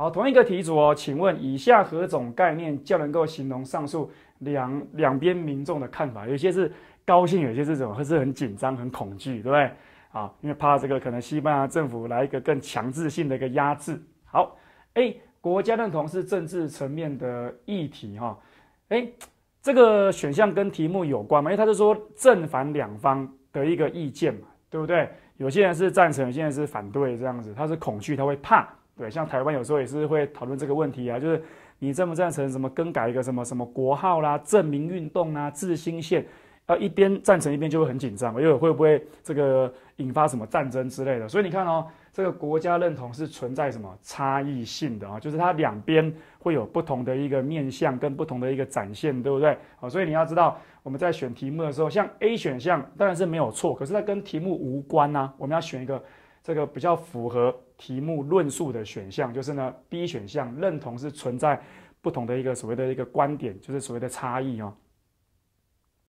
好，同一个题组哦，请问以下何种概念较能够形容上述两两边民众的看法？有些是高兴，有些是怎？或是很紧张、很恐惧，对不对？啊，因为怕这个可能西班牙政府来一个更强制性的一个压制。好，A，国家认同是政治层面的议题，哈，诶，这个选项跟题目有关吗？因为他是说正反两方的一个意见嘛，对不对？有些人是赞成，有些人是反对，这样子，他是恐惧，他会怕。对，像台湾有时候也是会讨论这个问题啊，就是你赞不赞成什么更改一个什么什么国号啦、证明运动啊、自新线，要一边赞成一边就会很紧张因为会不会这个引发什么战争之类的？所以你看哦，这个国家认同是存在什么差异性的啊，就是它两边会有不同的一个面向跟不同的一个展现，对不对？好，所以你要知道我们在选题目的时候，像 A 选项当然是没有错，可是它跟题目无关啊，我们要选一个。这个比较符合题目论述的选项，就是呢，B 选项认同是存在不同的一个所谓的一个观点，就是所谓的差异哦。